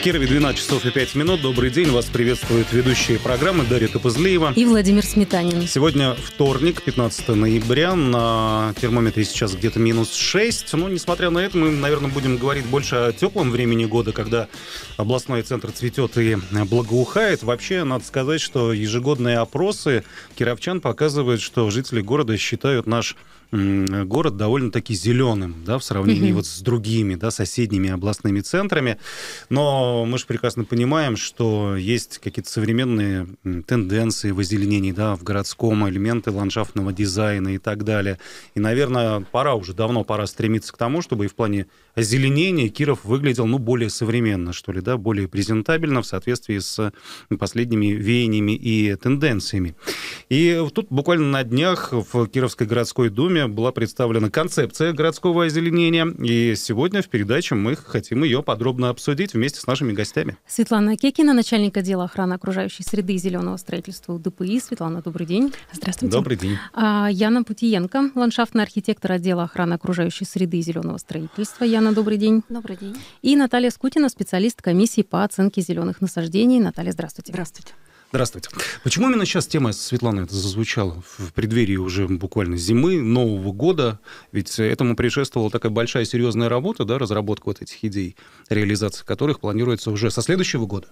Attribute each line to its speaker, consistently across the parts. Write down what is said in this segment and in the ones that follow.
Speaker 1: Кирове 12 часов и 5 минут. Добрый день. Вас приветствуют ведущие программы Дарья Тупозлеева. И
Speaker 2: Владимир Сметанин.
Speaker 1: Сегодня вторник, 15 ноября. На термометре сейчас где-то минус 6. Но, несмотря на это, мы, наверное, будем говорить больше о теплом времени года, когда областной центр цветет и благоухает. Вообще, надо сказать, что ежегодные опросы кировчан показывают, что жители города считают наш город довольно-таки зеленым, да, в сравнении mm-hmm. вот с другими, да, соседними областными центрами. Но мы же прекрасно понимаем, что есть какие-то современные тенденции в озеленении, да, в городском, элементы ландшафтного дизайна и так далее. И, наверное, пора уже, давно пора стремиться к тому, чтобы и в плане Озеленение Киров выглядел, ну, более современно, что ли, да, более презентабельно в соответствии с последними веяниями и тенденциями. И тут буквально на днях в Кировской городской думе была представлена концепция городского озеленения, и сегодня в передаче мы хотим ее подробно обсудить вместе с нашими гостями.
Speaker 2: Светлана Кекина, начальник отдела охраны окружающей среды и зеленого строительства ДПИ. Светлана, добрый день. Здравствуйте. Добрый день. А, Яна Путиенко, ландшафтный архитектор отдела охраны окружающей среды и зеленого строительства. Яна, Павловна, добрый день. Добрый день. И Наталья Скутина, специалист комиссии по оценке зеленых насаждений. Наталья, здравствуйте. Здравствуйте.
Speaker 1: Здравствуйте. Почему именно сейчас тема Светланы это зазвучала в преддверии уже буквально зимы, Нового года? Ведь этому предшествовала такая большая серьезная работа, да, разработка вот этих идей, реализация которых планируется уже со следующего года.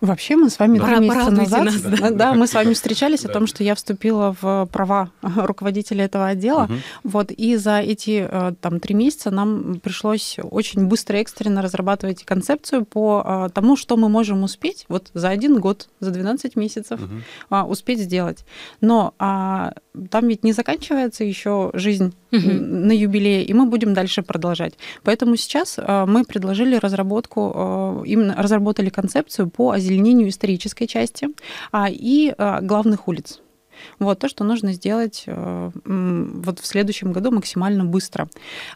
Speaker 3: Вообще мы с вами да. два месяца назад, нас. Да, да, мы с вами встречались да. о том, что я вступила в права руководителя этого отдела, угу. вот и за эти э, там три месяца нам пришлось очень быстро экстренно разрабатывать концепцию по э, тому, что мы можем успеть вот за один год, за 12 месяцев угу. успеть сделать. Но а, там ведь не заканчивается еще жизнь угу. на юбилее, и мы будем дальше продолжать. Поэтому сейчас э, мы предложили разработку, э, именно разработали концепцию по озеленению исторической части а, и э, главных улиц. Вот то, что нужно сделать э, вот в следующем году максимально быстро.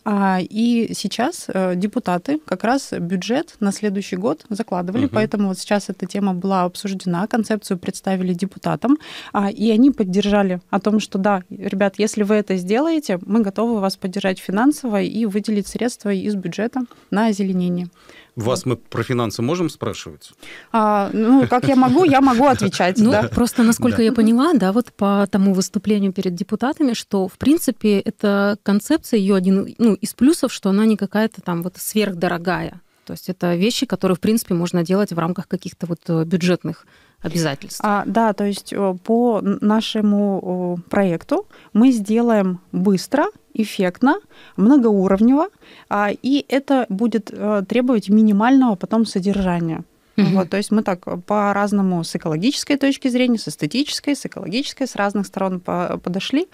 Speaker 3: А, и сейчас э, депутаты как раз бюджет на следующий год закладывали, угу. поэтому вот сейчас эта тема была обсуждена, концепцию представили депутатам, а, и они поддержали о том, что да, ребят, если вы это сделаете, мы готовы вас поддержать финансово и выделить средства из бюджета на озеленение.
Speaker 1: Вас мы про финансы можем спрашивать?
Speaker 3: А, ну, как я могу, я могу отвечать. Ну, просто, насколько я
Speaker 2: поняла, да, вот по тому выступлению перед депутатами, что, в принципе, эта концепция ее один ну, из плюсов, что она не какая-то там вот сверхдорогая. То есть это вещи, которые, в
Speaker 3: принципе, можно делать в рамках каких-то вот э, бюджетных обязательств. А, да, то есть по нашему проекту мы сделаем быстро, эффектно, многоуровнево, а, и это будет э, требовать минимального потом содержания. Угу. Вот, то есть мы так э, по-разному с экологической точки зрения, с эстетической, с экологической, с разных сторон подошли.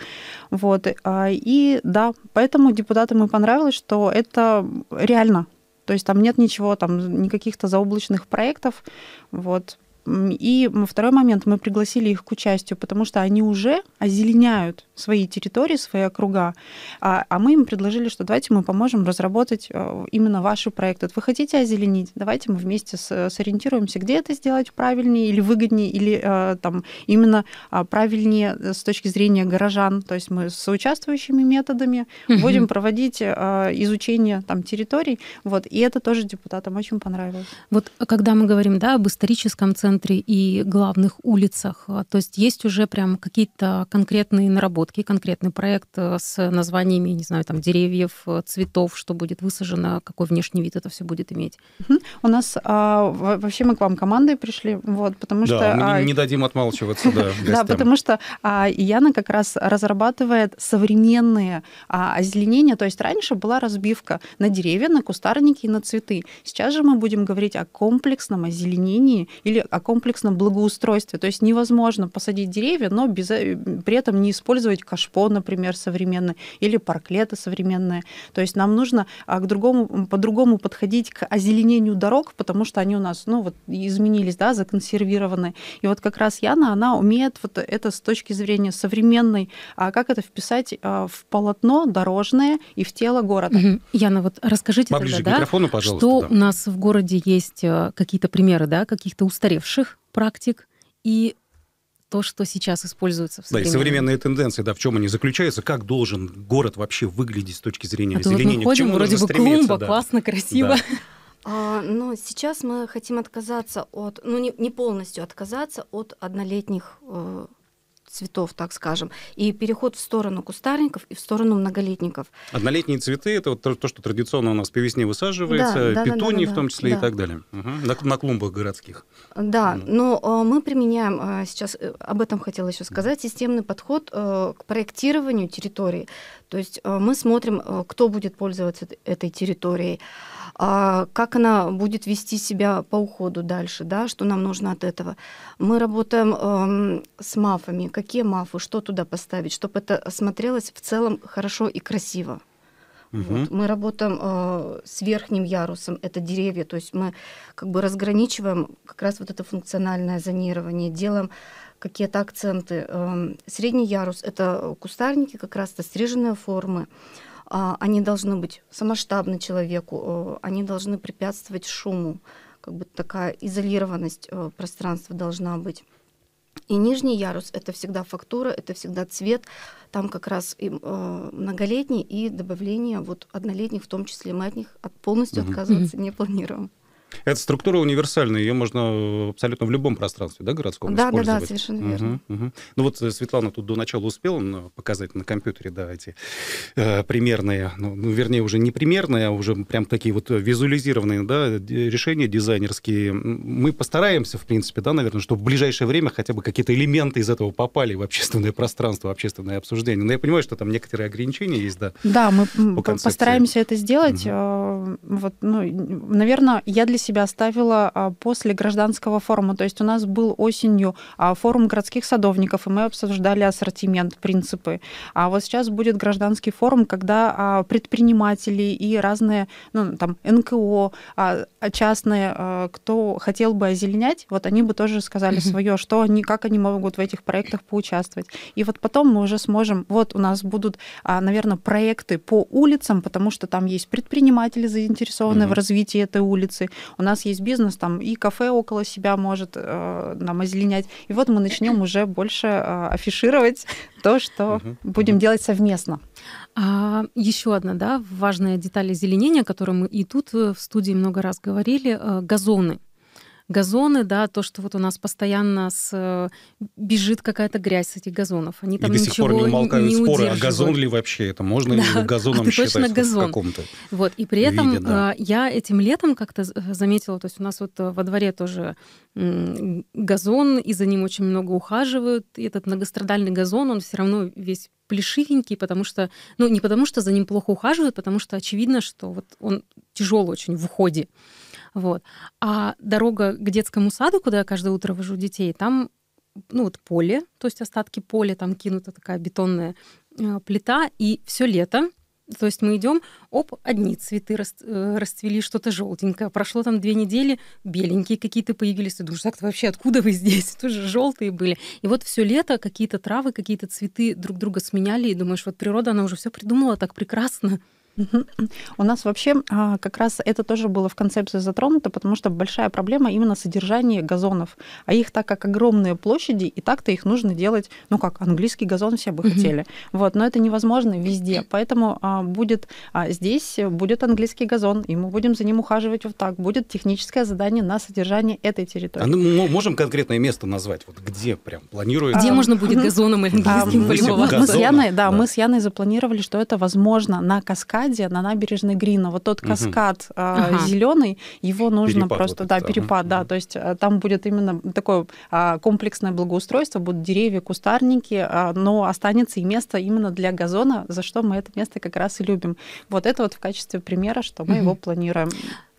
Speaker 3: Вот, а, и да, поэтому депутатам и понравилось, что это реально. То есть там нет ничего, там никаких-то заоблачных проектов. Вот, и второй момент, мы пригласили их к участию, потому что они уже озеленяют свои территории, свои округа, а, а мы им предложили, что давайте мы поможем разработать э, именно ваши проекты. вы хотите озеленить, давайте мы вместе с, сориентируемся, где это сделать правильнее или выгоднее, или э, там именно а, правильнее э, с точки зрения горожан. То есть мы с соучаствующими методами будем проводить изучение там территорий, вот, и это тоже депутатам очень понравилось.
Speaker 2: Вот когда мы говорим, да, об историческом центре, центре и главных улицах. А, то есть есть уже прям какие-то конкретные наработки, конкретный проект э, с названиями, не знаю, там деревьев, э, цветов, что будет высажено, какой внешний вид это все будет иметь.
Speaker 3: У нас а, вообще мы к вам командой пришли, вот, потому да, что... Мы не, а, не дадим
Speaker 1: отмалчиваться, да. Да, потому
Speaker 3: что а, Яна как раз разрабатывает современные озеленения, то есть раньше была разбивка на деревья, на кустарники и на цветы. Сейчас же мы будем говорить о комплексном озеленении или о комплексном благоустройстве. То есть невозможно посадить деревья, но без, э, при этом не использовать кашпо, например, современное, или парклеты современные. То есть нам нужно а, к другому, по-другому подходить к озеленению дорог, потому что они у нас ну, вот, изменились, да, законсервированы. И вот как раз Яна, она умеет вот это с точки зрения современной, а как это вписать а, в полотно дорожное и в тело города. Угу. Яна, вот расскажите Поближе тогда, да, что да. у нас в городе есть
Speaker 2: э, какие-то примеры, да, каких-то устаревших наших практик и то, что сейчас
Speaker 4: используется в современном... Да, и современные
Speaker 1: тенденции, да, в чем они заключаются, как должен город вообще выглядеть с точки зрения а озеленения, вот мы ходим, к чему вроде бы клумба, да. классно, красиво. Да.
Speaker 4: А, но сейчас мы хотим отказаться от, ну не, не полностью отказаться от однолетних э, цветов, так скажем, и переход в сторону кустарников и в сторону многолетников.
Speaker 1: Однолетние цветы это вот то, что традиционно у нас по весне высаживается, да, да, петунии да, да, в том числе да. и так далее, угу. на, на клумбах городских.
Speaker 4: Да, ну. но э, мы применяем э, сейчас, э, об этом хотела еще сказать, системный подход к проектированию территории. То есть мы смотрим, кто будет пользоваться этой территорией а как она будет вести себя по уходу дальше, да, что нам нужно от этого. Мы работаем эм, с мафами. Какие мафы, что туда поставить, чтобы это смотрелось в целом хорошо и красиво. Угу. Вот, мы работаем э, с верхним ярусом, это деревья, то есть мы как бы разграничиваем как раз вот это функциональное зонирование, делаем какие-то акценты. Э, средний ярус это кустарники, как раз-то стриженные формы. Э, а, они должны быть самоштабны человеку, э, они должны препятствовать шуму, как бы такая изолированность э, пространства должна быть. И нижний ярус это всегда фактура, это всегда цвет. Там как раз и, э, многолетний и добавление вот однолетних, в том числе мы от них полностью угу. отказываться угу. не планируем.
Speaker 1: Эта структура универсальная, ее можно абсолютно в любом пространстве, да, городском да, использовать. Да, да, совершенно верно. Угу. Ну вот э, Светлана тут до начала успела показать на компьютере, да, эти э, примерные, ну, ну, вернее, уже не примерные, а уже прям такие вот визуализированные, да, решения дизайнерские. Мы постараемся, в принципе, да, наверное, чтобы в ближайшее время хотя бы какие-то элементы из этого попали в общественное пространство, в общественное обсуждение. Но я понимаю, что там некоторые ограничения есть, да.
Speaker 3: Да, мы по постараемся это сделать. Угу. Вот, ну, наверное, я для себя себя оставила а, после гражданского форума. То есть у нас был осенью а, форум городских садовников, и мы обсуждали ассортимент, принципы. А вот сейчас будет гражданский форум, когда а, предприниматели и разные, ну, там, НКО, частные, кто хотел бы озеленять, вот они бы тоже сказали свое, что они, как они могут в этих проектах поучаствовать. И вот потом мы уже сможем, вот у нас будут, наверное, проекты по улицам, потому что там есть предприниматели заинтересованы mm-hmm. в развитии этой улицы, у нас есть бизнес, там и кафе около себя может э, нам озеленять. И вот мы начнем уже больше э, афишировать то, что угу. будем угу. делать совместно. А, еще
Speaker 2: одна да, важная деталь озеленения, о которой мы и тут э, в студии много раз говорили, э, газоны газоны, да, то, что вот у нас постоянно с, бежит какая-то грязь с этих газонов. Они там и до сих пор не умолкают не споры, а газон ли
Speaker 1: вообще это? Можно да, ли а газоном а считать точно газон. в каком-то
Speaker 2: Вот, и при этом виде, да. А, я этим летом как-то заметила, то есть у нас вот э, во дворе тоже газон, и за ним очень много ухаживают, и этот многострадальный газон, он все равно весь плешивенький, потому что, ну, не потому что за ним плохо ухаживают, потому что очевидно, что вот он тяжелый очень в уходе. Вот. А дорога к детскому саду, куда я каждое утро вожу детей, там ну вот поле, то есть остатки поля, там кинута такая бетонная а, плита, и все лето то есть мы идем, оп, одни цветы э, расцвели, что-то желтенькое. Прошло там две недели, беленькие какие-то появились. Ты думаешь, так вообще откуда вы здесь? Тоже желтые были. И вот все лето
Speaker 3: какие-то травы, какие-то цветы друг друга сменяли, и думаешь, вот природа, она уже все придумала так прекрасно. У нас вообще а, как раз это тоже было в концепции затронуто, потому что большая проблема именно содержание газонов. А их так как огромные площади, и так-то их нужно делать, ну как, английский газон все бы хотели. Вот, но это невозможно везде. Поэтому а, будет а, здесь будет английский газон, и мы будем за ним ухаживать вот так. Будет техническое задание на содержание этой территории. А ну,
Speaker 1: мы можем конкретное место назвать? Вот где прям планируется? Где можно будет
Speaker 3: газоном или английским полюбоваться? Мы с Яной, да, мы с Яной запланировали, что это возможно на каскаде Ленинграде на набережной Грина. Вот тот каскад угу. зеленый, его нужно перепад просто, вот да, это. перепад, ага. да, то есть а, там будет именно такое а, комплексное благоустройство, будут деревья, кустарники, но останется и место именно для газона, за что мы это место как раз и любим. Вот это вот в качестве примера, что мы угу. его планируем.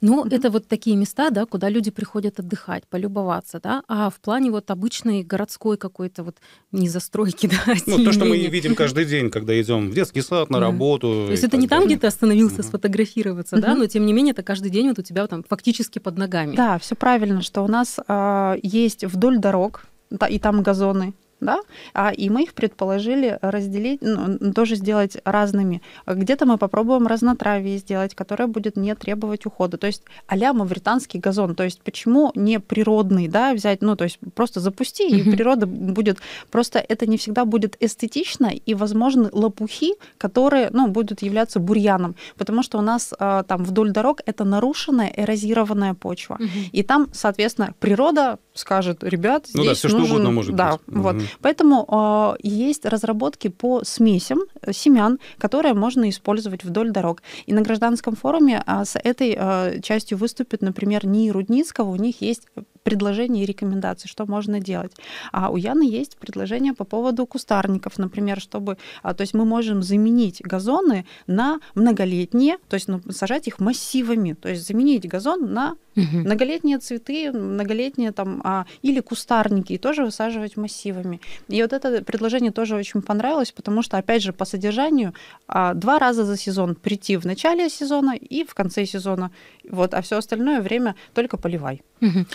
Speaker 3: Ну, mm-hmm. это вот такие места, да,
Speaker 2: куда люди приходят отдыхать, полюбоваться, да. А в плане вот обычной городской какой-то вот не застройки, да. Ну, то, что мы видим каждый
Speaker 1: день, когда идем в детский сад, на работу. То есть это
Speaker 2: не там, где ты остановился сфотографироваться, да, но тем не менее это каждый день вот у тебя там фактически под ногами. Да,
Speaker 3: все правильно, что у нас а, есть вдоль дорог, и там газоны, да, а, и мы их предположили разделить, ну, тоже сделать разными. Где-то мы попробуем разнотравие сделать, которое будет не требовать ухода. То есть а-ля мавританский газон. То есть почему не природный, да, взять, ну, то есть просто запусти, и природа будет... Просто это не всегда будет эстетично, и, возможно, лопухи, которые, ну, будут являться бурьяном, потому что у нас а, там вдоль дорог это нарушенная, эрозированная почва. И там, соответственно, природа скажет, ребят, здесь ну да, все нужен... что угодно может да, быть. Вот. Поэтому э, есть разработки по смесям э, семян, которые можно использовать вдоль дорог. И на гражданском форуме э, с этой э, частью выступит, например, НИИ Рудницкого. У них есть предложений и рекомендаций, что можно делать. А у Яны есть предложение по поводу кустарников, например, чтобы... А, то есть мы можем заменить газоны на многолетние, то есть ну, сажать их массивами, то есть заменить газон на многолетние цветы, многолетние там... А, или кустарники, и тоже высаживать массивами. И вот это предложение тоже очень понравилось, потому что, опять же, по содержанию а, два раза за сезон прийти в начале сезона и в конце сезона, вот, а все остальное время только поливай.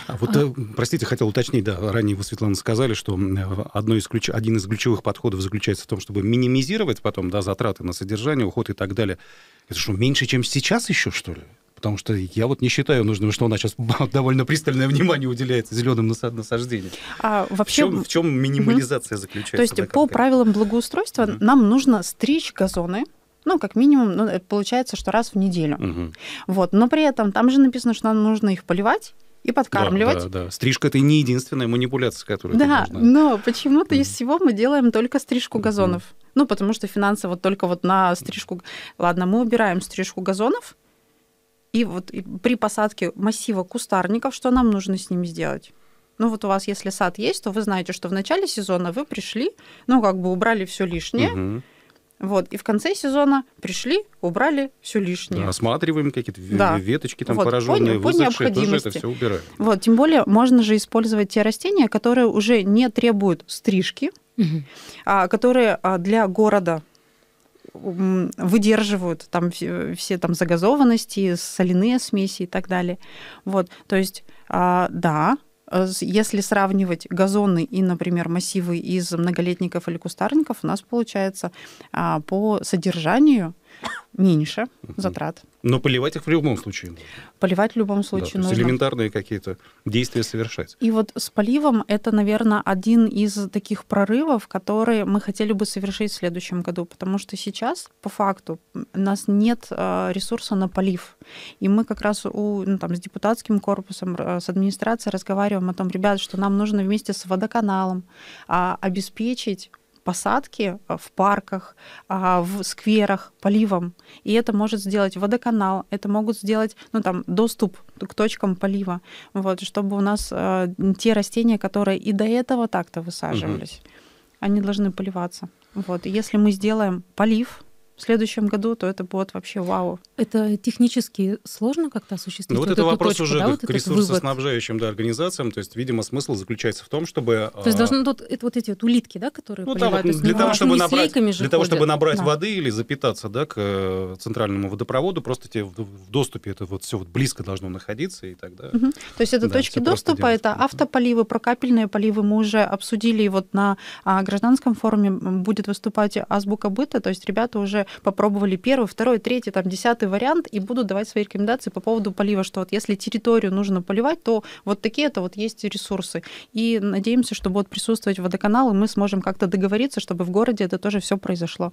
Speaker 1: А вот, э, простите, хотел уточнить, да, ранее вы, Светлана, сказали, что э, одно из ключ... один из ключевых подходов заключается в том, чтобы минимизировать потом да, затраты на содержание, уход и так далее. Это что, меньше, чем сейчас еще, что ли? Потому что я вот не считаю нужным, что у нас сейчас довольно пристальное внимание уделяется зеленым насаждениям. А вообще... в, чем, в чем минимализация угу. заключается? То есть да, по
Speaker 3: правилам благоустройства угу. нам нужно стричь газоны, ну, как минимум, ну,
Speaker 1: получается, что раз в неделю.
Speaker 3: Угу. Вот. Но при этом там же написано, что нам нужно их поливать и подкармливать. Да,
Speaker 1: да, да. Стрижка это не единственная манипуляция, которая Да,
Speaker 3: нужна. но почему-то из всего мы делаем только стрижку газонов. Ну, потому что финансы вот только вот на стрижку... Ладно, мы убираем стрижку газонов, и вот при посадке массива кустарников, что нам нужно с ними сделать? Ну вот у вас, если сад есть, то вы знаете, что в начале сезона вы пришли, ну как бы убрали все лишнее, угу. Вот. И в конце сезона пришли, убрали все лишнее.
Speaker 1: Осматриваем какие-то да. веточки там вот, пораженные, по, по необходимости. тоже это все убираем.
Speaker 3: Вот, тем более можно же использовать те растения, которые уже не требуют стрижки, а, которые а, для города выдерживают там все, все там загазованности, соляные смеси и так далее. Вот, то есть, а, да, Э, если сравнивать газоны и, например, массивы из многолетников или кустарников, у нас получается а, по содержанию меньше затрат.
Speaker 1: Но поливать их в любом случае.
Speaker 3: Поливать в любом случае да, нужно. элементарные
Speaker 1: какие-то действия совершать.
Speaker 3: И вот с поливом это, наверное, один из таких прорывов, которые мы хотели бы совершить в следующем году, потому что сейчас, по факту, у нас нет э, ресурса на полив. И мы как раз у, ну, там, с депутатским корпусом, э, с администрацией разговариваем о том, ребят, что нам нужно вместе с водоканалом а, обеспечить посадки э, в парках, а, в скверах, поливом. И это может сделать водоканал, это могут сделать ну, там, доступ к точкам полива, вот, чтобы у нас э, те растения, которые и до этого так-то высаживались, угу. они должны поливаться. Вот. если мы сделаем полив, следующем году, то это будет вообще вау. Это технически сложно как-то осуществить? Ну, вот, вот это вопрос точку, уже да, вот к ресурсоснабжающим
Speaker 1: да, организациям. То есть, видимо, смысл заключается в том, чтобы... То есть а, должны ну,
Speaker 2: тут это, вот эти вот улитки, да, которые ну,
Speaker 1: поливают? Там, вот, то для, того, чтобы набрать, для ходят. того, чтобы набрать да. воды или запитаться да, к э, центральному водопроводу, просто тебе в, в доступе это вот все вот близко должно находиться и тогда... Угу. То есть это да, точки доступа, это
Speaker 3: делать. автополивы, прокапельные поливы мы уже обсудили, и вот на а, гражданском форуме будет выступать азбука быта, то есть ребята уже попробовали первый, второй, третий, там, десятый вариант и будут давать свои рекомендации по поводу полива, что вот если территорию нужно поливать, то вот такие это вот есть ресурсы. И надеемся, что будут присутствовать водоканалы, мы сможем как-то договориться, чтобы в городе это тоже все произошло.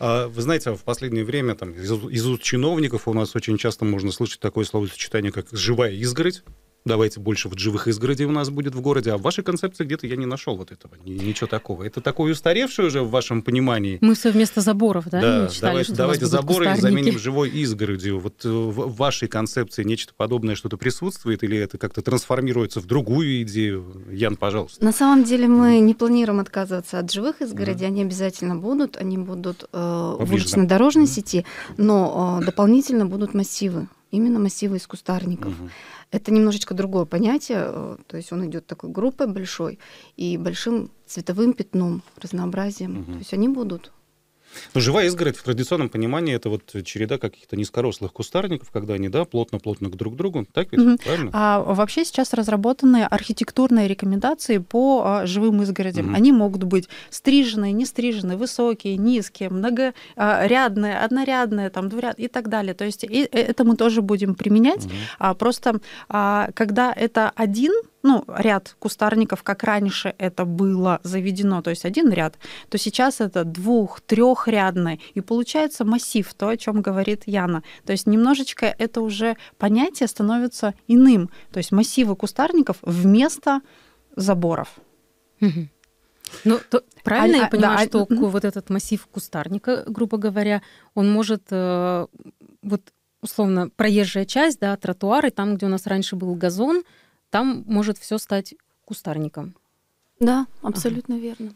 Speaker 1: вы знаете, в последнее время там, из, из уст чиновников у нас очень часто можно слышать такое словосочетание, как «живая изгородь» давайте больше вот живых изгородей у нас будет в городе, а в вашей концепции где-то я не нашел вот этого, ничего такого. Это такое устаревшее уже в вашем понимании.
Speaker 2: Мы все вместо заборов, да? Да, читали, давайте, давайте заборы кустарники.
Speaker 1: заменим живой изгородью. Вот э, в вашей концепции нечто подобное что-то присутствует или это как-то трансформируется в другую идею? Ян, пожалуйста.
Speaker 4: На самом деле мы не планируем отказываться от живых изгородей, да. они обязательно будут, они будут э, в улично-дорожной да. сети, но э, дополнительно будут массивы, именно массивы из кустарников. Угу. Это немножечко другое понятие, э, то есть он идет такой группой большой и большим цветовым пятном, разнообразием. Угу. То есть они будут
Speaker 1: но ну, живая изгородь в традиционном понимании это вот череда каких-то низкорослых кустарников, когда они, да, плотно-плотно друг к другу, так ведь, угу. правильно?
Speaker 4: А вообще
Speaker 3: сейчас разработаны архитектурные рекомендации по а, живым изгородям. Угу. Они могут быть стриженные, не стриженные, высокие, низкие, многорядные, а, однорядные, там, двуряд и так далее. То есть и э, это мы тоже будем применять. Угу. А, просто а, когда это один ну, ряд кустарников, как раньше это было заведено, то есть один ряд, то сейчас это двух, трехрядное, и получается массив, то, о чем говорит Яна. То есть немножечко это уже понятие становится иным, то есть массивы кустарников вместо заборов.
Speaker 5: Ну, то,
Speaker 2: правильно а, я а, понимаю, да, а, что а... вот этот массив кустарника, грубо говоря, он может э, вот условно проезжая часть, да, тротуары, там, где у нас раньше был газон, там может все стать кустарником.
Speaker 4: Да, абсолютно ага. верно.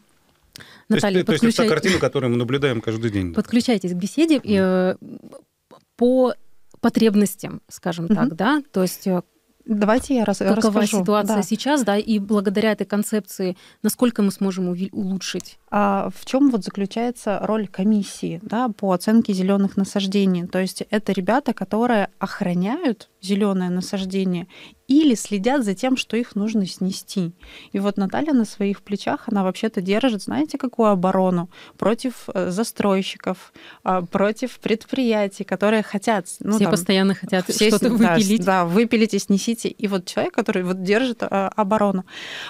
Speaker 2: Наталья, то есть, подключай... то есть это та картина,
Speaker 1: которую мы наблюдаем каждый день.
Speaker 2: Подключайтесь к беседе mm. э, по потребностям, скажем mm-hmm. так, да, то есть э, Давайте я раз, Какова расскажу. ситуация да. сейчас,
Speaker 3: да, и благодаря этой концепции, насколько мы сможем улучшить? А в чем вот заключается роль комиссии, да, по оценке зеленых насаждений? То есть это ребята, которые охраняют зеленое насаждение или следят за тем, что их нужно снести. И вот Наталья на своих плечах, она вообще-то держит, знаете, какую оборону против э, застройщиков, а, против предприятий, которые хотят... Ну, все там, постоянно хотят все, что-то выпилить. Да, выпилить и снести хотите, и вот человек, который вот держит а, оборону.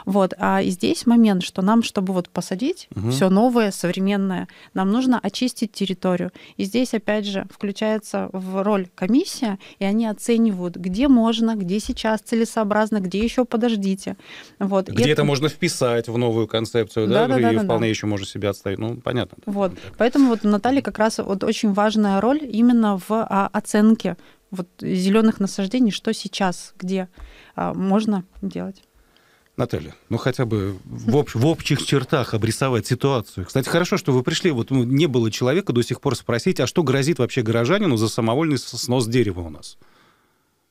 Speaker 3: Вот. А и здесь момент, что нам, чтобы вот посадить угу. все новое, современное, нам нужно очистить территорию. И здесь, опять же, включается в роль комиссия, и они оценивают, где можно, где сейчас целесообразно, где еще подождите. Вот. Где это... можно
Speaker 1: вписать в новую концепцию, да, да, да, да, да вполне да. еще можно себя отставить. Ну, понятно.
Speaker 3: Вот. Поэтому вот Наталья как раз вот очень важная роль именно в а, оценке вот зеленых насаждений, что сейчас, где а, можно делать?
Speaker 1: Наталья, ну хотя бы в, общ, в общих чертах обрисовать ситуацию. Кстати, хорошо, что вы пришли. Вот ну, не было человека до сих пор спросить, а что грозит вообще горожанину за самовольный снос дерева у нас?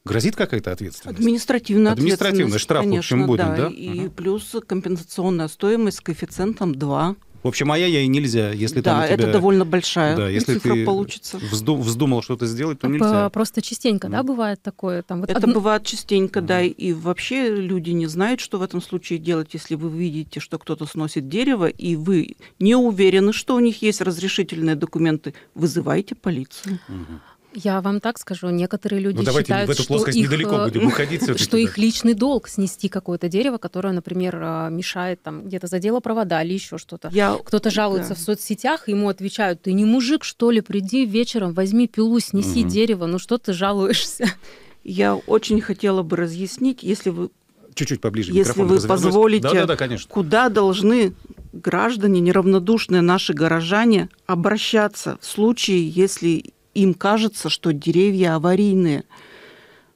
Speaker 1: Грозит какая-то ответственность?
Speaker 5: Административная, Административная ответственность. штраф, конечно, в общем, будет, да? да? И угу. плюс компенсационная стоимость с коэффициентом 2.
Speaker 1: В общем, а я, и нельзя, если да, там у тебя... это довольно
Speaker 5: большая да, если цифра ты получится.
Speaker 1: Взду, вздумал что-то сделать, то
Speaker 5: нельзя.
Speaker 2: Просто частенько, да, бывает такое? Там, вот это одно...
Speaker 5: бывает частенько, да, и вообще люди не знают, что в этом случае делать, если вы видите, что кто-то сносит дерево, и вы не уверены, что у них есть разрешительные документы, вызывайте полицию. Угу.
Speaker 2: Я вам так скажу, некоторые люди ну, давайте считают, в эту плоскость что недалеко их, э, будем выходить, что их личный долг снести какое-то дерево, которое, например, э, мешает там где-то задело провода или еще что-то. Я... Кто-то жалуется да. в соцсетях, ему отвечают: "Ты не мужик, что ли? Приди вечером, возьми пилу,
Speaker 5: снеси угу. дерево. Ну что ты жалуешься?" Я очень хотела бы разъяснить, если вы
Speaker 1: чуть-чуть поближе. Если вы позволите, да, да, да, конечно.
Speaker 5: куда должны граждане, неравнодушные наши горожане, обращаться в случае, если им кажется, что деревья аварийные.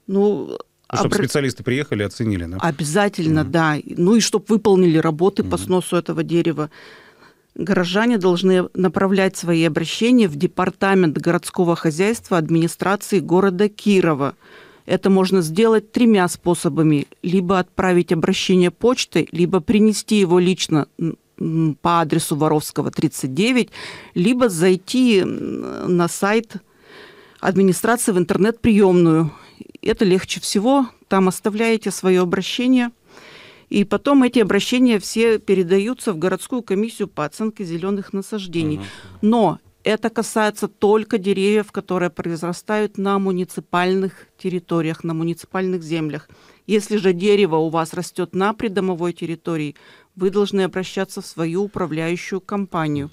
Speaker 5: Ну, ну, чтобы специалисты
Speaker 1: приехали и оценили, да?
Speaker 5: Обязательно, угу. да. Ну и чтобы выполнили работы угу. по сносу этого дерева. Горожане должны направлять свои обращения в департамент городского хозяйства администрации города Кирова. Это можно сделать тремя способами. Либо отправить обращение почтой, либо принести его лично по адресу Воровского 39, либо зайти на сайт администрации в интернет-приемную. Это легче всего. Там оставляете свое обращение. И потом эти обращения все передаются в городскую комиссию по оценке зеленых насаждений. Но это касается только деревьев, которые произрастают на муниципальных территориях, на муниципальных землях. Если же дерево у вас растет на придомовой территории, вы должны обращаться в свою управляющую компанию.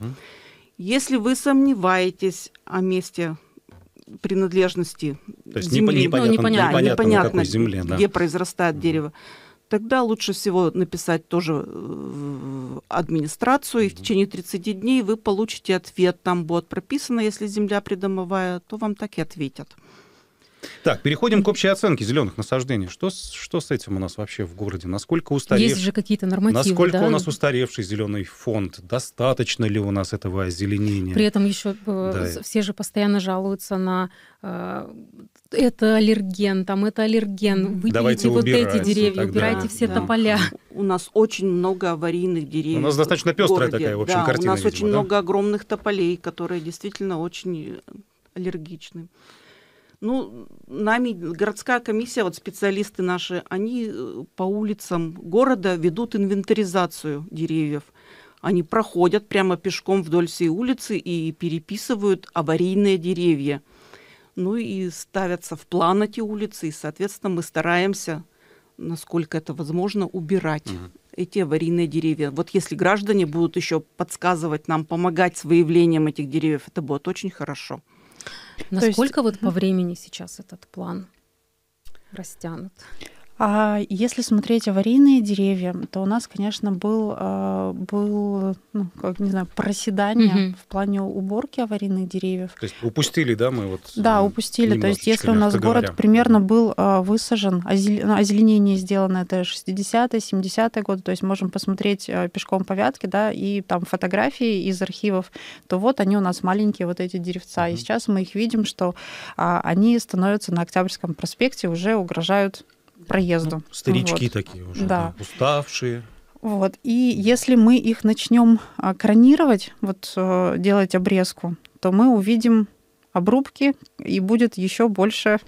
Speaker 5: Если вы сомневаетесь о месте принадлежности То есть земли. Непонятно, ну, непонятно, да, непонятно какой земле, да. где произрастает mm-hmm. дерево. Тогда лучше всего написать тоже э, в администрацию, и в течение 30 дней вы получите ответ. Там будет прописано, если земля придомовая, то вам так и ответят.
Speaker 1: Так, переходим к общей оценке зеленых насаждений. Что, что с этим у нас вообще в городе? Насколько устарев... Есть же какие-то нормативы, Насколько да? у нас устаревший зеленый фонд? Достаточно ли у нас этого озеленения? При
Speaker 2: этом еще э, да. все же постоянно жалуются на э, это аллерген, там это аллерген, выберите вот эти деревья, тогда... убирайте все да. тополя.
Speaker 5: У нас очень много аварийных деревьев. У нас достаточно пестрая такая, в общем, да, картина. У нас видимо, очень да? много огромных тополей, которые действительно очень аллергичны. Ну, нами городская комиссия, вот специалисты наши, они э, по улицам города ведут инвентаризацию деревьев. Они проходят прямо пешком вдоль всей улицы и переписывают аварийные деревья. Ну и ставятся в план эти улицы, и, соответственно, мы стараемся, насколько это возможно, убирать угу. эти аварийные деревья. Вот если граждане будут еще подсказывать нам, помогать с выявлением этих деревьев, это будет очень хорошо. Насколько
Speaker 3: есть... вот по времени сейчас этот план растянут? А если смотреть аварийные деревья, то у нас, конечно, был, а, был ну, как, не знаю, проседание Mm -hmm. в плане уборки аварийных деревьев.
Speaker 1: То есть упустили, да, мы вот? Да, упустили. То есть если у нас говоря. город
Speaker 3: примерно был а, высажен, ну, озеленение сделано, это 60-е, 70-е годы, то есть можем посмотреть а, пешком по да, и там фотографии из архивов, то вот они у нас маленькие, вот эти деревца. Mm -hmm. И сейчас мы их видим, что они становятся на Октябрьском проспекте, уже угрожают проезду. Ну, старички вот. такие уже, да. Да,
Speaker 1: уставшие.
Speaker 3: Вот. И если мы их начнем а, кронировать, вот э, делать обрезку, то мы увидим обрубки и будет еще больше.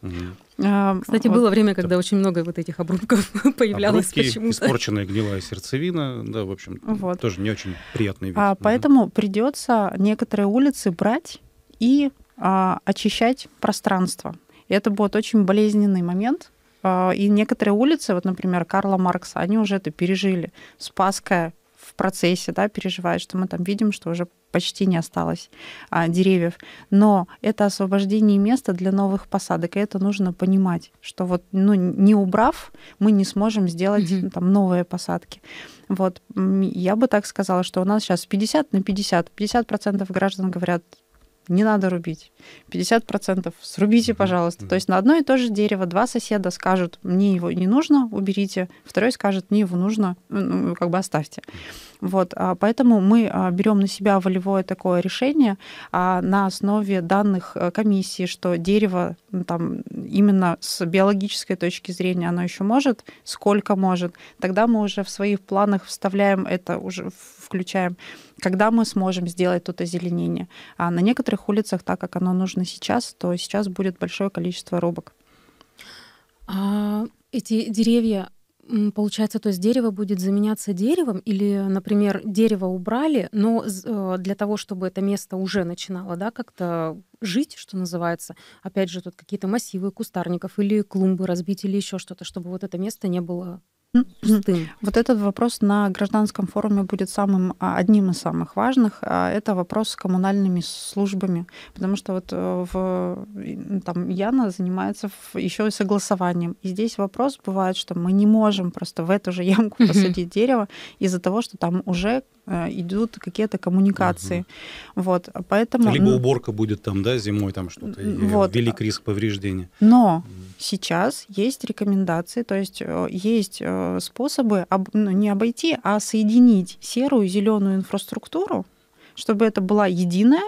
Speaker 3: Угу. Кстати, вот. было время, когда очень много вот этих обрубков появлялось Обрубки, почему-то.
Speaker 1: Испорченная гнилая сердцевина, да, в общем, вот. тоже не очень приятный вид. А, угу.
Speaker 3: Поэтому придется некоторые улицы брать и а, очищать пространство. И это будет очень болезненный момент, а, и некоторые улицы, вот, например, Карла Маркса, они уже это пережили. Спасская в процессе да, переживает, что мы там видим, что уже почти не осталось а, деревьев. Но это освобождение места для новых посадок, и это нужно понимать, что вот ну, не убрав, мы не сможем сделать mm-hmm. там, новые посадки. Вот я бы так сказала, что у нас сейчас 50 на 50. 50% граждан говорят, не надо рубить. 50% срубите, пожалуйста. То есть на одно и то же дерево два соседа скажут, мне его не нужно, уберите. Второй скажет, мне его нужно, э, ну, как бы оставьте. Вот, а поэтому мы а, берем на себя волевое такое решение а, на основе данных э, комиссии, что дерево ну, там именно с биологической точки зрения оно еще может, сколько может, тогда мы уже в своих планах вставляем это, уже включаем, когда мы сможем сделать тут озеленение. А на некоторых улицах, так как оно нужно сейчас, то сейчас будет большое количество рубок.
Speaker 2: А эти деревья, Получается, то есть дерево будет заменяться деревом, или, например, дерево убрали, но э, для того, чтобы это место уже начинало да, как-то жить, что называется, опять же, тут какие-то массивы кустарников или клумбы разбить, или еще что-то, чтобы вот это место не было
Speaker 3: пустым. Вот этот вопрос на гражданском форуме будет самым а, одним из самых важных. А, это вопрос с коммунальными службами, потому что вот э, в, там Яна занимается еще и согласованием. И здесь вопрос бывает, что мы не можем просто в эту же ямку посадить дерево из-за того, что там уже э, идут какие-то коммуникации. Угу. Вот, поэтому... Либо ну,
Speaker 1: уборка будет там, да, зимой там что-то, вот. велик риск повреждения.
Speaker 3: Но сейчас есть рекомендации, то есть э, есть Э, способы об, ну, не обойти, а соединить серую и зеленую инфраструктуру, чтобы это была единая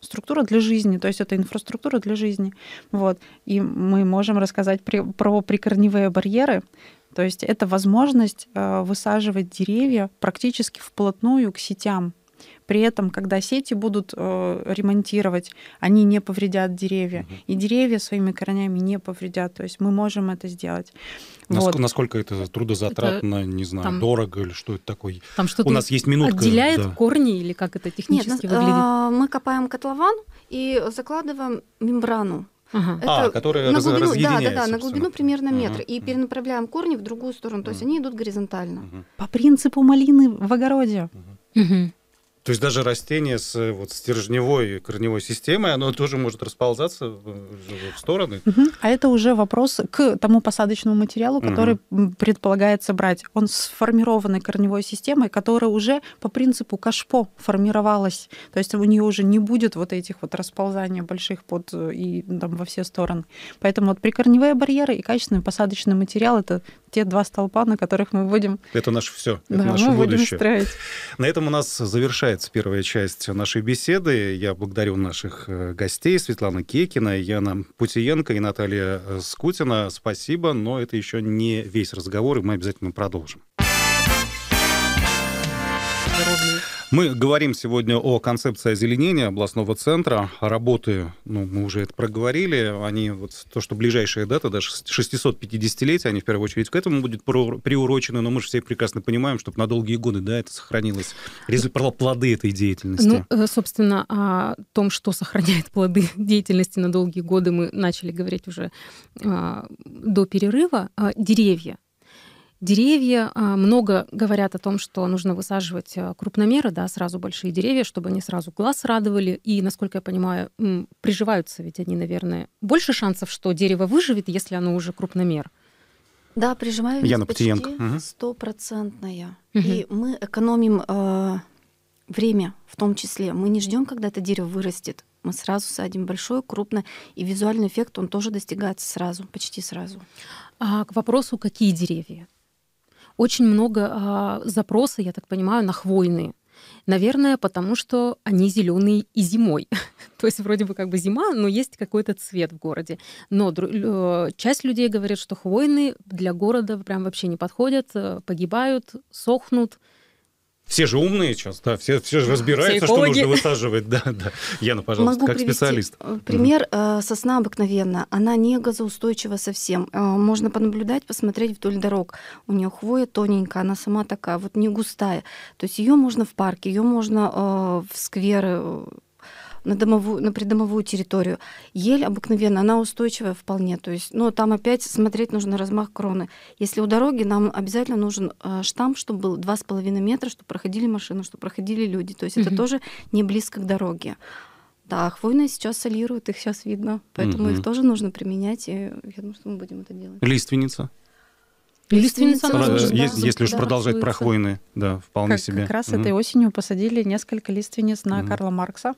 Speaker 3: структура для жизни, то есть это инфраструктура для жизни. Вот. И мы можем рассказать при, про прикорневые барьеры, то есть это возможность э, высаживать деревья практически вплотную к сетям при этом, когда сети будут э, ремонтировать, они не повредят деревья. Угу. И деревья своими корнями не повредят. То есть мы можем это сделать. Насколько, вот.
Speaker 1: насколько это трудозатратно, это, не знаю, там, дорого или что это такое? Там что-то У нас есть минутка. Отделяет да.
Speaker 2: корни или как это технически Нет, ну, выглядит? А,
Speaker 4: мы копаем котлован и закладываем мембрану.
Speaker 1: Ага. а, которые на глубину, да, да, да, на
Speaker 4: глубину примерно метр. Ага. И перенаправляем корни в другую сторону, то есть ага. они идут горизонтально. По принципу малины в огороде. Ага.
Speaker 1: Угу. То есть даже растение с э, вот, стержневой корневой системой, оно тоже может расползаться в стороны. Угу.
Speaker 3: А это уже вопрос к тому посадочному материалу, который угу. предполагается брать. Он сформированной корневой системой, которая уже по принципу кашпо формировалась. То есть у нее уже не будет вот этих вот расползаний больших под э, и там во все стороны. Поэтому вот прикорневые барьеры и качественный посадочный материал это те два столпа, на которых мы будем...
Speaker 1: Это наше все, это да, наше мы будущее. Будем строить. На этом у нас завершается первая часть нашей беседы. Я благодарю наших э, гостей, Светлана Кекина, Яна Путиенко и Наталья э, Скутина. Спасибо, но это еще не весь разговор, и мы обязательно продолжим. Здоровья. Мы говорим сегодня о концепции озеленения областного центра. Работы, ну, мы уже это проговорили, они вот то, что ближайшая дата, даже 650-летие, они в первую очередь к этому будут приурочены, но мы же все прекрасно понимаем, чтобы на долгие годы, да, это сохранилось, ну, плоды этой деятельности. Ну,
Speaker 2: э, собственно, о том, что сохраняет плоды деятельности на долгие годы, мы начали говорить уже а, до перерыва. А, деревья Деревья. А, много говорят о том, что нужно высаживать а, крупномеры, да, сразу большие деревья, чтобы они сразу глаз радовали. И, насколько я понимаю, приживаются ведь они, наверное. Больше шансов, что дерево выживет, если оно уже крупномер. Да,
Speaker 4: прижимаемость Яна почти стопроцентная. Угу. И мы экономим э, время в том числе. Мы не ждем, когда это дерево вырастет. Мы сразу садим большое, крупное, и визуальный эффект, он тоже достигается сразу, почти сразу. А к вопросу, какие деревья?
Speaker 2: Очень много а, запроса, я так понимаю, на хвойные. Наверное, потому что они зеленые и зимой. То есть вроде бы как бы зима, но есть какой-то цвет в городе. Но дру- э, часть людей говорит, что хвойные для города прям вообще не подходят, э, погибают, сохнут.
Speaker 1: Все же умные сейчас, да, все, все же разбираются, Психологи. что нужно высаживать. Да, да. Яна, пожалуйста, Могу как специалист. Э, пример
Speaker 4: mm. сосна обыкновенно. Она не газоустойчива совсем. Э, можно понаблюдать, посмотреть вдоль дорог. У нее хвоя тоненькая, она сама такая, вот не густая. То есть ее можно в парке, ее можно в скверы на, домовую, на придомовую территорию. Ель обыкновенная, она устойчивая вполне. То есть, но там опять смотреть нужно размах кроны. Если у дороги, нам обязательно нужен э, штамп, чтобы был 2,5 метра, чтобы проходили машины, чтобы проходили люди. То есть угу. это тоже не близко к дороге. Да, хвойные сейчас солируют, их сейчас видно, поэтому угу. их тоже нужно применять, и я думаю, что мы будем это делать.
Speaker 1: Лиственница. Лиственница, лиственница да, если, если уж да, продолжать про хвойные, да, вполне как, себе. Как раз угу. этой
Speaker 4: осенью посадили
Speaker 3: несколько лиственниц на угу. Карла Маркса.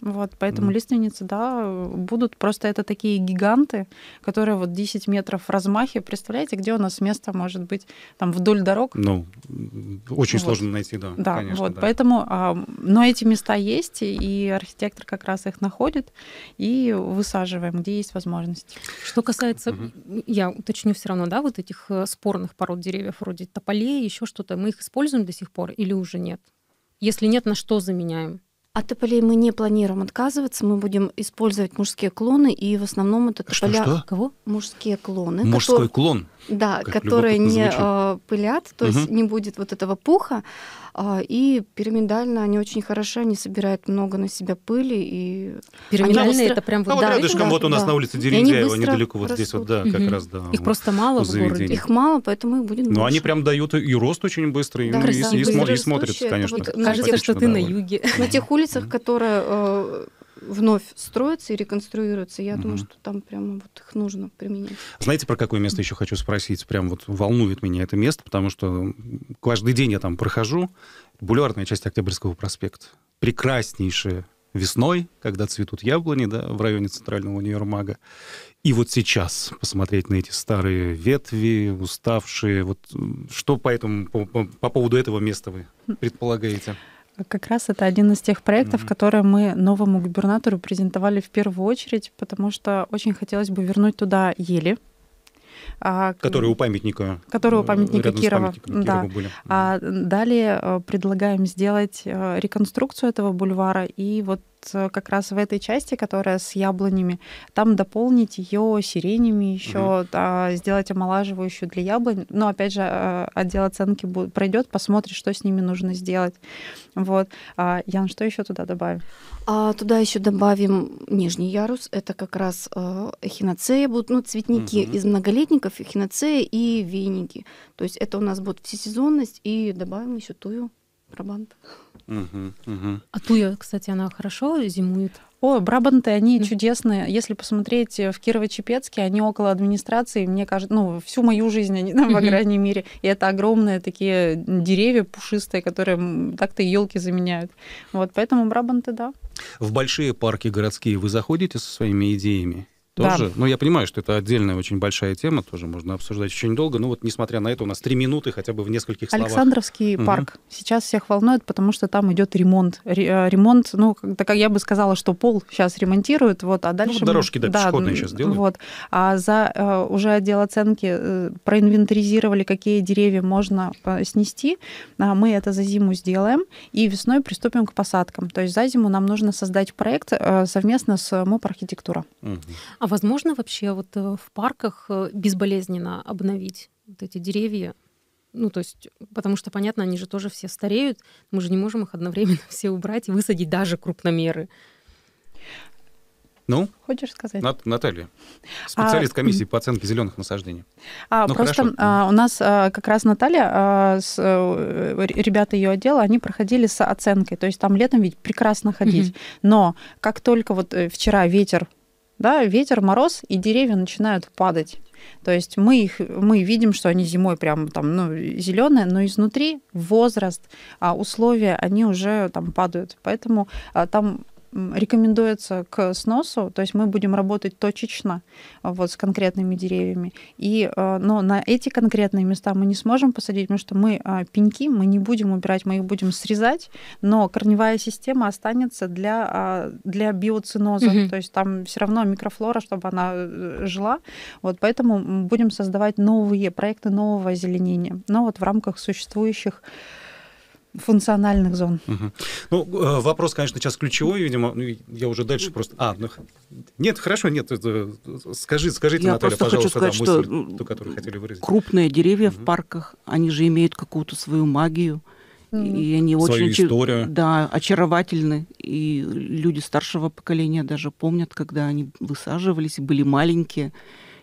Speaker 3: Вот, поэтому mm. лиственницы, да, будут. Просто это такие гиганты, которые вот 10 метров в размахе. Представляете, где у нас место может быть там вдоль дорог? Ну,
Speaker 1: очень вот. сложно найти, да. Да, конечно, вот, да. поэтому,
Speaker 3: а, но эти места есть, и архитектор как раз их находит, и высаживаем, где есть возможность. Что касается, mm-hmm. я уточню все равно, да, вот этих э, спорных
Speaker 2: пород деревьев, вроде тополей, еще что-то, мы их используем до сих пор или уже нет? Если нет, на
Speaker 4: что заменяем? От а тополей мы не планируем отказываться, мы будем использовать мужские клоны, и в основном это что, Что? Кого? Мужские клоны. Мужской которые...
Speaker 1: клон? Да, как которые не звучит. А,
Speaker 4: пылят, то угу. есть не будет вот этого пуха. А, и пирамидально они очень хороши, они собирают много на себя пыли. И... Пирамидальные быстро... это прям вот, А да, вот рядышком, да, вот у нас да. на улице Дерендяева, недалеко растут. вот здесь вот, да, угу. как раз, да. Их просто мало в городе. Их мало, поэтому их будет Но ну, больше. они
Speaker 1: прям дают и рост очень быстрый, да, ну, и, и, и, и смотрятся, конечно. Вот, кажется, что ты на
Speaker 4: юге. На тех улицах, которые э, вновь строятся и реконструируются. Я угу. думаю, что там прямо вот их нужно применять.
Speaker 1: Знаете, про какое место еще хочу спросить? Прям вот волнует меня это место, потому что каждый день я там прохожу. Бульварная часть Октябрьского проспекта. Прекраснейшая весной, когда цветут яблони да, в районе Центрального универмага. И вот сейчас посмотреть на эти старые ветви, уставшие. Вот что по, этому, по, по, по поводу этого места вы предполагаете?
Speaker 3: как раз это один из тех проектов, mm-hmm. которые мы новому губернатору презентовали в первую очередь, потому что очень хотелось бы вернуть туда ели,
Speaker 1: а, которые у памятника, которые у э, памятника Кирова. Да. Кирова были.
Speaker 3: А, далее э, предлагаем сделать э, реконструкцию этого бульвара и вот Э, как раз в этой части, которая с яблонями, там дополнить ее сиренями еще, угу. да, сделать омолаживающую для яблонь. Но опять же, э, отдел оценки будет, пройдет, посмотрит, что с ними нужно сделать. Вот.
Speaker 4: А, Ян, что еще туда добавим? А, туда еще добавим нижний ярус. Это как раз э, эхиноцея будут, ну, цветники угу. из многолетников, эхиноцея и веники. То есть это у нас будет всесезонность, и добавим еще тую Брабант.
Speaker 1: А
Speaker 4: туя, кстати, она хорошо зимует? О, Брабанты, они mm. чудесные. Если
Speaker 3: посмотреть э, в Кирово-Чепецке, они около администрации, мне кажется, ну, всю мою жизнь они там, mm-hmm. по крайней мере. И это огромные такие деревья пушистые, которые так-то елки заменяют. Вот, поэтому Брабанты, да.
Speaker 1: В большие парки городские вы заходите со своими идеями? Тоже. Да. Ну, я понимаю, что это отдельная очень большая тема, тоже можно обсуждать очень долго. Но вот, несмотря на это, у нас три минуты хотя бы в нескольких словах. Александровский угу. парк
Speaker 3: сейчас всех волнует, потому что там идет ремонт. Э, ремонт, ну, так как я бы сказала, что пол сейчас ремонтируют, вот, а дальше... Ну, вот дорожки, да, да, пешеходные сейчас делают. Вот. А за э, уже отдел оценки э, проинвентаризировали, какие деревья можно снести. А мы это за зиму сделаем, и весной приступим к посадкам. То есть за зиму нам нужно создать проект совместно с МОП «Архитектура».
Speaker 1: Угу.
Speaker 2: А возможно вообще вот э, в парках э, безболезненно обновить вот эти деревья? Ну, то есть, потому что, понятно, они же тоже все стареют, мы же не можем их одновременно все убрать и высадить даже крупномеры.
Speaker 1: Ну? Хочешь сказать? Нат- Наталья, а, специалист а, комиссии по оценке зеленых насаждений. А, ну, просто
Speaker 3: а, у нас а, как раз Наталья, а, с, а, ребята ее отдела, они проходили с оценкой. То есть там летом ведь прекрасно ходить. Mm-hmm. Но как только вот вчера ветер да, ветер, мороз, и деревья начинают падать. То есть мы их мы видим, что они зимой прям там ну, зеленые, но изнутри возраст, а условия, они уже там падают. Поэтому а, там рекомендуется к сносу, то есть мы будем работать точечно а, вот, с конкретными деревьями. И, а, но на эти конкретные места мы не сможем посадить, потому что мы а, пеньки, мы не будем убирать, мы их будем срезать, но корневая система останется для, для биоциноза, Mm -hmm. то есть там все равно микрофлора, чтобы она э, жила. Вот, поэтому будем создавать новые проекты нового озеленения, но вот в рамках существующих функциональных зон.
Speaker 1: Угу. Ну, э, вопрос, конечно, сейчас ключевой, видимо, ну, я уже дальше просто... А, ну, нет, хорошо, нет, это... Э, скажи, скажите, я Наталья, пожалуйста, хочу сказать, да, мысль, что ту, которую
Speaker 5: хотели выразить. Крупные деревья угу. в парках, они же имеют какую-то свою магию, и они Свою очень историю. Да, очаровательны. И люди старшего поколения даже помнят, когда они высаживались, были маленькие.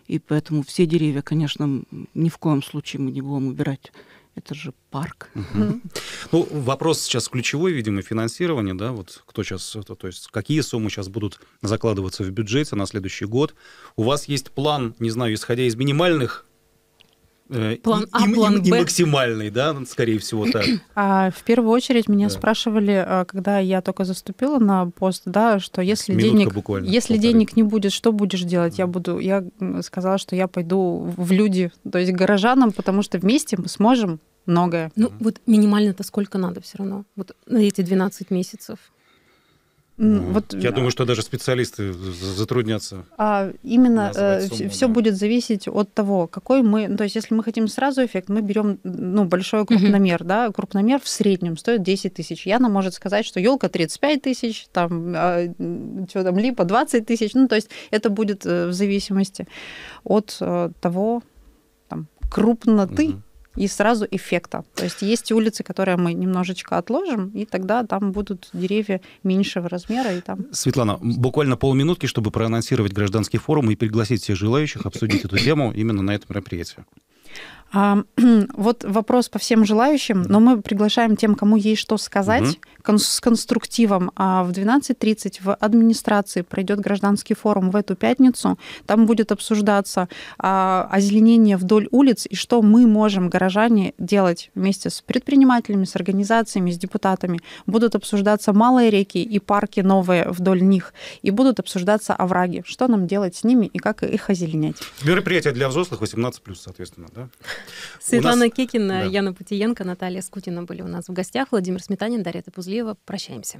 Speaker 5: И поэтому все деревья, конечно, ни в коем случае мы не будем убирать это же парк. Ну,
Speaker 1: вопрос сейчас ключевой, видимо, финансирование, да, вот кто сейчас, то, то есть какие суммы сейчас будут закладываться в бюджете на следующий год. У вас есть план, не знаю, исходя из минимальных Э, план А, и, план и, Б. И максимальный, да, скорее всего, э, так.
Speaker 3: А, в первую очередь меня да. спрашивали, э, когда я только заступила на пост, да, что если Минутка денег, буквально, если полторы. денег не будет, что будешь делать? Mm. Я буду, я сказала, что я пойду в люди, то есть горожанам, потому что вместе мы сможем многое.
Speaker 2: Ну mm. вот минимально-то сколько надо все равно? Вот на эти 12
Speaker 3: месяцев. Вот, Я э, думаю,
Speaker 1: что даже специалисты затруднятся.
Speaker 3: А, именно э, сумму, все да. будет зависеть от того, какой мы... Ну, то есть если мы хотим сразу эффект, мы берем ну, большой крупномер. Угу. Да? Крупномер в среднем стоит 10 тысяч. Яна может сказать, что елка 35 тысяч, там, а, что там, липа 20 тысяч. Ну, то есть это будет э, в зависимости от того, там, крупноты угу и сразу эффекта. То есть есть улицы, которые мы немножечко отложим, и тогда там будут деревья меньшего размера. И там...
Speaker 1: Светлана, буквально полминутки, чтобы проанонсировать гражданский форум и пригласить всех желающих обсудить эту тему именно на этом мероприятии.
Speaker 3: Вот вопрос по всем желающим, но мы приглашаем тем, кому есть что сказать, угу. с конструктивом. А в 12.30 в администрации пройдет гражданский форум в эту пятницу. Там будет обсуждаться а, озеленение вдоль улиц и что мы можем, горожане, делать вместе с предпринимателями, с организациями, с депутатами. Будут обсуждаться малые реки и парки новые вдоль них. И будут обсуждаться овраги, что нам делать с ними и как их озеленять.
Speaker 1: Мероприятие для взрослых 18+, соответственно, да? Светлана нас... Кекина, да.
Speaker 2: Яна Путиенко, Наталья Скутина были у нас в гостях. Владимир Сметанин, Дарья Пузлеева. Прощаемся.